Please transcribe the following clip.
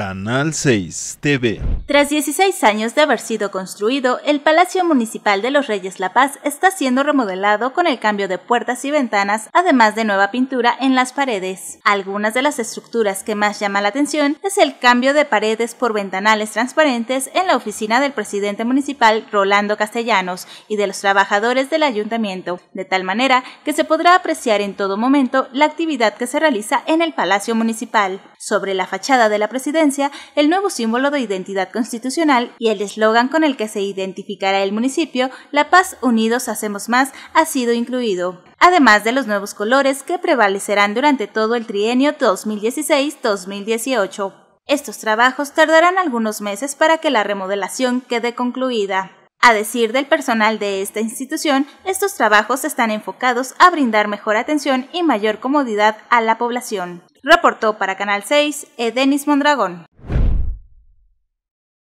Canal 6 TV. Tras 16 años de haber sido construido, el Palacio Municipal de los Reyes La Paz está siendo remodelado con el cambio de puertas y ventanas, además de nueva pintura en las paredes. Algunas de las estructuras que más llama la atención es el cambio de paredes por ventanales transparentes en la oficina del presidente municipal Rolando Castellanos y de los trabajadores del ayuntamiento, de tal manera que se podrá apreciar en todo momento la actividad que se realiza en el Palacio Municipal. Sobre la fachada de la presidencia el nuevo símbolo de identidad constitucional y el eslogan con el que se identificará el municipio, La Paz Unidos Hacemos Más, ha sido incluido además de los nuevos colores que prevalecerán durante todo el trienio 2016-2018. Estos trabajos tardarán algunos meses para que la remodelación quede concluida. A decir del personal de esta institución, estos trabajos están enfocados a brindar mejor atención y mayor comodidad a la población. Reportó para Canal 6 Denis Mondragón.